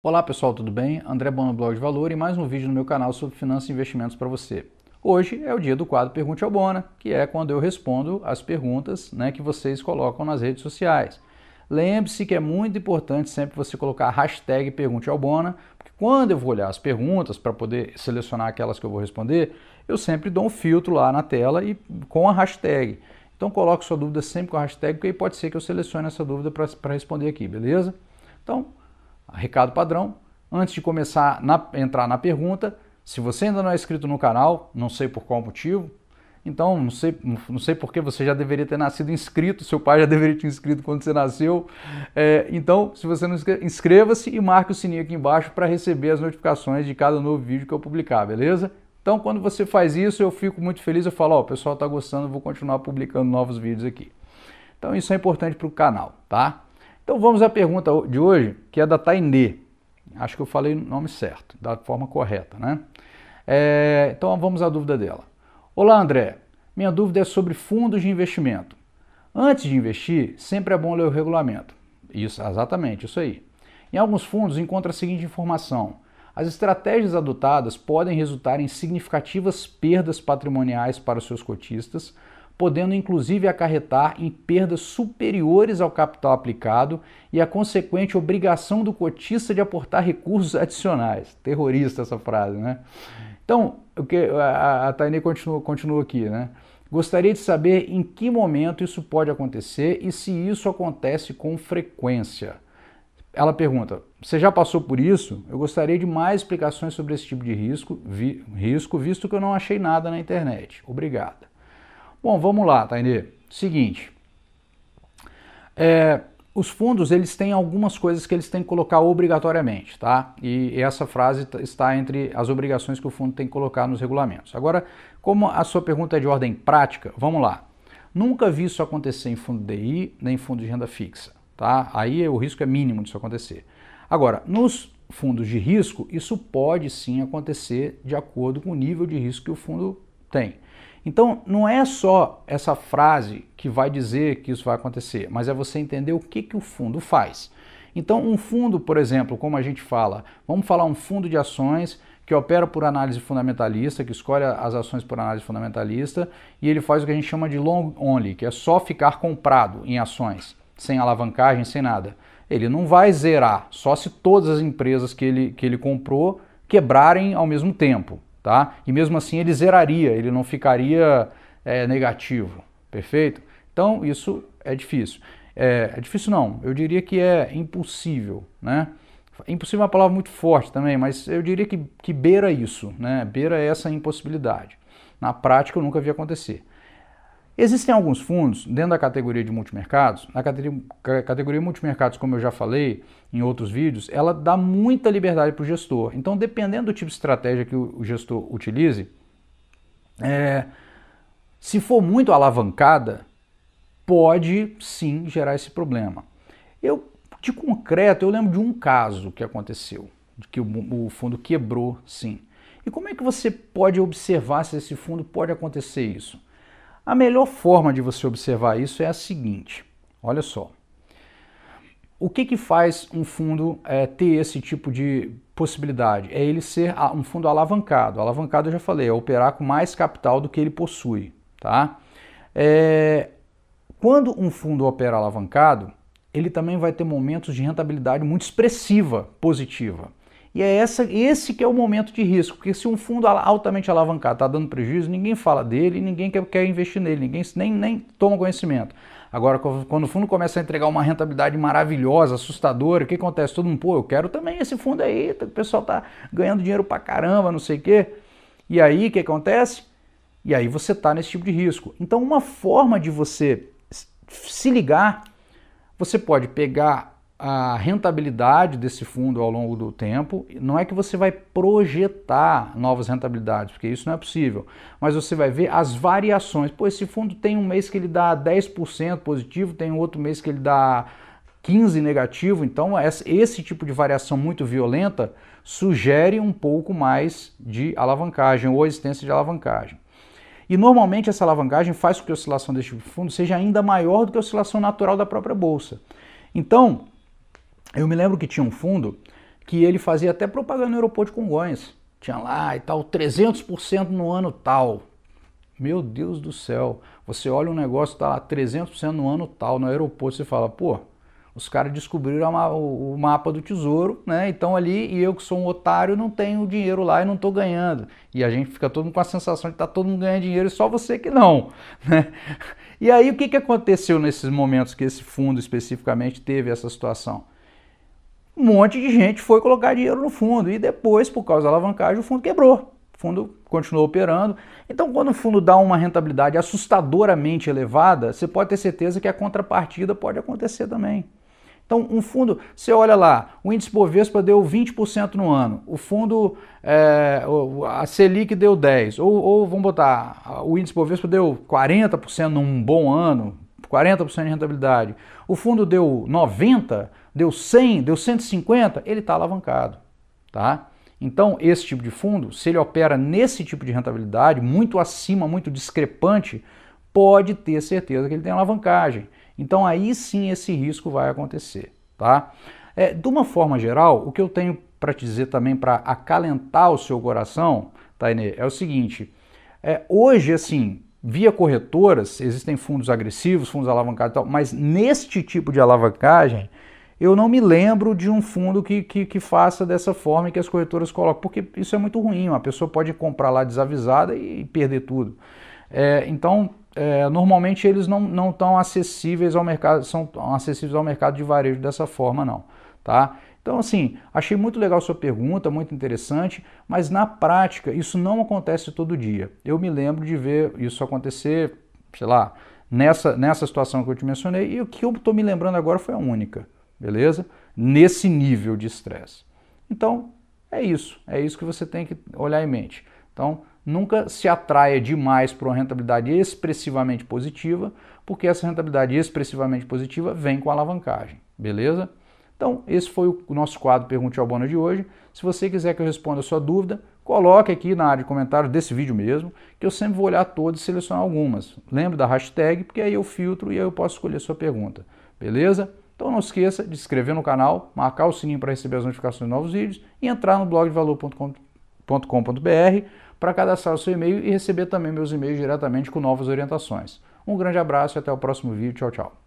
Olá pessoal, tudo bem? André Bono, Blog de Valor e mais um vídeo no meu canal sobre finanças e investimentos para você. Hoje é o dia do quadro Pergunte ao Bona, que é quando eu respondo as perguntas né, que vocês colocam nas redes sociais. Lembre-se que é muito importante sempre você colocar a hashtag Pergunte ao Bona, porque quando eu vou olhar as perguntas para poder selecionar aquelas que eu vou responder, eu sempre dou um filtro lá na tela e com a hashtag. Então coloque sua dúvida sempre com a hashtag, porque aí pode ser que eu selecione essa dúvida para responder aqui, beleza? Então, Recado padrão, antes de começar a entrar na pergunta, se você ainda não é inscrito no canal, não sei por qual motivo, então não sei, não sei por que você já deveria ter nascido inscrito, seu pai já deveria ter inscrito quando você nasceu. É, então, se você não inscreva-se e marque o sininho aqui embaixo para receber as notificações de cada novo vídeo que eu publicar, beleza? Então, quando você faz isso, eu fico muito feliz. Eu falo, ó, oh, o pessoal está gostando, vou continuar publicando novos vídeos aqui. Então, isso é importante para o canal, tá? Então vamos à pergunta de hoje, que é da Tainê. Acho que eu falei o nome certo, da forma correta, né? É, então vamos à dúvida dela. Olá, André. Minha dúvida é sobre fundos de investimento. Antes de investir, sempre é bom ler o regulamento. Isso, exatamente, isso aí. Em alguns fundos encontra a seguinte informação: as estratégias adotadas podem resultar em significativas perdas patrimoniais para os seus cotistas, podendo inclusive acarretar em perdas superiores ao capital aplicado e a consequente obrigação do cotista de aportar recursos adicionais. Terrorista essa frase, né? Então, o que a, Tainé continua, continua aqui, né? Gostaria de saber em que momento isso pode acontecer e se isso acontece com frequência. Ela pergunta: Você já passou por isso? Eu gostaria de mais explicações sobre esse tipo de risco, vi, risco visto que eu não achei nada na internet. Obrigada. Bom, vamos lá, Tainê. Seguinte, é, os fundos eles têm algumas coisas que eles têm que colocar obrigatoriamente, tá? E essa frase está entre as obrigações que o fundo tem que colocar nos regulamentos. Agora, como a sua pergunta é de ordem prática, vamos lá. Nunca vi isso acontecer em fundo DI nem em fundo de renda fixa, tá? Aí o risco é mínimo disso acontecer. Agora, nos fundos de risco, isso pode sim acontecer de acordo com o nível de risco que o fundo tem. Então, não é só essa frase que vai dizer que isso vai acontecer, mas é você entender o que, que o fundo faz. Então, um fundo, por exemplo, como a gente fala, vamos falar um fundo de ações que opera por análise fundamentalista, que escolhe as ações por análise fundamentalista, e ele faz o que a gente chama de long only, que é só ficar comprado em ações, sem alavancagem, sem nada. Ele não vai zerar, só se todas as empresas que ele, que ele comprou quebrarem ao mesmo tempo tá? E mesmo assim ele zeraria, ele não ficaria é, negativo, perfeito? Então isso é difícil. É, é, difícil não, eu diria que é impossível, né? Impossível é uma palavra muito forte também, mas eu diria que, que beira isso, né? Beira essa impossibilidade. Na prática eu nunca vi acontecer. Existem alguns fundos dentro da categoria de multimercados. A categoria multimercados, como eu já falei em outros vídeos, ela dá muita liberdade para o gestor. Então, dependendo do tipo de estratégia que o gestor utilize, é, se for muito alavancada, pode sim gerar esse problema. Eu, de concreto, eu lembro de um caso que aconteceu, que o, o fundo quebrou, sim. E como é que você pode observar se esse fundo pode acontecer isso? A melhor forma de você observar isso é a seguinte: olha só. O que, que faz um fundo é, ter esse tipo de possibilidade? É ele ser um fundo alavancado. Alavancado, eu já falei, é operar com mais capital do que ele possui. Tá? É, quando um fundo opera alavancado, ele também vai ter momentos de rentabilidade muito expressiva, positiva. E é essa, esse que é o momento de risco, porque se um fundo altamente alavancado está dando prejuízo, ninguém fala dele, ninguém quer, quer investir nele, ninguém nem, nem toma conhecimento. Agora, quando o fundo começa a entregar uma rentabilidade maravilhosa, assustadora, o que acontece? Todo mundo, pô, eu quero também esse fundo aí, tá, o pessoal tá ganhando dinheiro para caramba, não sei o quê. E aí, o que acontece? E aí você está nesse tipo de risco. Então, uma forma de você se ligar, você pode pegar a rentabilidade desse fundo ao longo do tempo. Não é que você vai projetar novas rentabilidades, porque isso não é possível, mas você vai ver as variações. Pô, esse fundo tem um mês que ele dá 10% positivo, tem outro mês que ele dá 15 negativo, então esse tipo de variação muito violenta sugere um pouco mais de alavancagem ou existência de alavancagem. E normalmente essa alavancagem faz com que a oscilação desse fundo seja ainda maior do que a oscilação natural da própria bolsa. Então, eu me lembro que tinha um fundo que ele fazia até propaganda no aeroporto de Congonhas. Tinha lá e tal, 300% no ano tal. Meu Deus do céu, você olha um negócio que tá lá 300% no ano tal, no aeroporto, você fala, pô, os caras descobriram ma o mapa do tesouro, né? Então ali, e eu que sou um otário, não tenho dinheiro lá e não estou ganhando. E a gente fica todo mundo com a sensação de que tá todo mundo ganhando dinheiro e só você que não, né? E aí, o que, que aconteceu nesses momentos que esse fundo especificamente teve essa situação? um monte de gente foi colocar dinheiro no fundo e depois, por causa da alavancagem, o fundo quebrou. O fundo continuou operando. Então, quando o fundo dá uma rentabilidade assustadoramente elevada, você pode ter certeza que a contrapartida pode acontecer também. Então, um fundo, você olha lá, o índice Bovespa deu 20% no ano, o fundo, é, a Selic deu 10%, ou, ou vamos botar, o índice Bovespa deu 40% num bom ano, 40% de rentabilidade, o fundo deu 90%, deu 100, deu 150, ele está alavancado, tá? Então, esse tipo de fundo, se ele opera nesse tipo de rentabilidade, muito acima, muito discrepante, pode ter certeza que ele tem alavancagem. Então, aí sim esse risco vai acontecer, tá? É, de uma forma geral, o que eu tenho para te dizer também para acalentar o seu coração, Tainê, é o seguinte: é, hoje, assim, via corretoras, existem fundos agressivos, fundos alavancados e tal, mas neste tipo de alavancagem, eu não me lembro de um fundo que, que, que faça dessa forma que as corretoras colocam, porque isso é muito ruim, uma pessoa pode comprar lá desavisada e perder tudo. É, então, é, normalmente eles não, não tão acessíveis ao mercado, são acessíveis ao mercado de varejo dessa forma, não. Tá? Então, assim, achei muito legal sua pergunta, muito interessante, mas na prática isso não acontece todo dia. Eu me lembro de ver isso acontecer, sei lá, nessa, nessa situação que eu te mencionei, e o que eu estou me lembrando agora foi a única beleza? Nesse nível de estresse. Então, é isso. É isso que você tem que olhar em mente. Então, nunca se atraia demais para uma rentabilidade expressivamente positiva, porque essa rentabilidade expressivamente positiva vem com alavancagem, beleza? Então, esse foi o nosso quadro Pergunte ao Bono de hoje. Se você quiser que eu responda a sua dúvida, coloque aqui na área de comentários desse vídeo mesmo, que eu sempre vou olhar todas e selecionar algumas. Lembre da hashtag, porque aí eu filtro e aí eu posso escolher a sua pergunta, beleza? Então não esqueça de se inscrever no canal, marcar o sininho para receber as notificações de novos vídeos e entrar no blog valor.com.br para cadastrar o seu e-mail e receber também meus e-mails diretamente com novas orientações. Um grande abraço e até o próximo vídeo. Tchau, tchau.